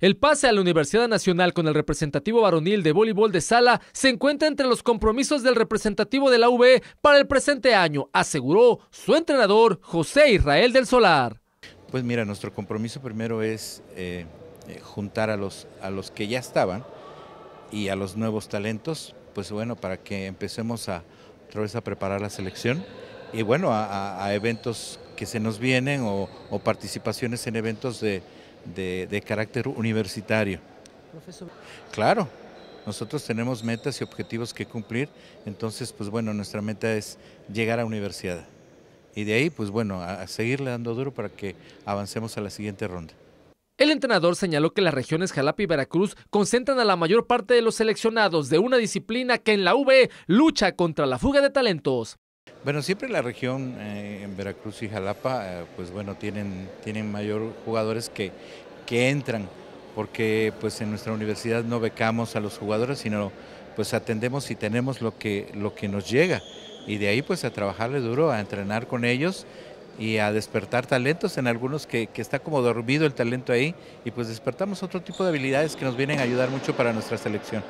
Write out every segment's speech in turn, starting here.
El pase a la Universidad Nacional con el representativo varonil de voleibol de sala se encuentra entre los compromisos del representativo de la UB para el presente año, aseguró su entrenador José Israel del Solar. Pues mira, nuestro compromiso primero es eh, eh, juntar a los, a los que ya estaban y a los nuevos talentos, pues bueno, para que empecemos a otra vez a preparar la selección y bueno, a, eventos que se nos vienen o participaciones en eventos de, de, carácter universitario. Claro, nosotros tenemos metas y objetivos que cumplir, entonces, pues bueno, nuestra meta es llegar a universidad. Y de ahí, pues bueno, a, seguirle dando duro para que avancemos a la siguiente ronda. El entrenador señaló que las regiones Jalapa y Veracruz concentran a la mayor parte de los seleccionados de una disciplina que en la V lucha contra la fuga de talentos. Bueno, siempre la región eh, en Veracruz y Jalapa, eh, pues bueno, tienen, mayor jugadores que, entran, porque pues en nuestra universidad no becamos a los jugadores, sino pues atendemos y tenemos lo que, lo que nos llega. Y de ahí pues a trabajarle duro, a entrenar con ellos y a despertar talentos en algunos que, que, está como dormido el talento ahí y pues despertamos otro tipo de habilidades que nos vienen a ayudar mucho para nuestra selección.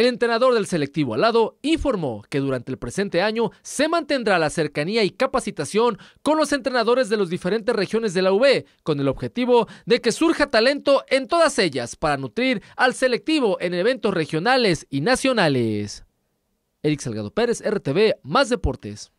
El entrenador del selectivo Alado informó que durante el presente año se mantendrá la cercanía y capacitación con los entrenadores de las diferentes regiones de la UB, con el objetivo de que surja talento en todas ellas para nutrir al selectivo en eventos regionales y nacionales. Eric Salgado Pérez, RTV, Más Deportes.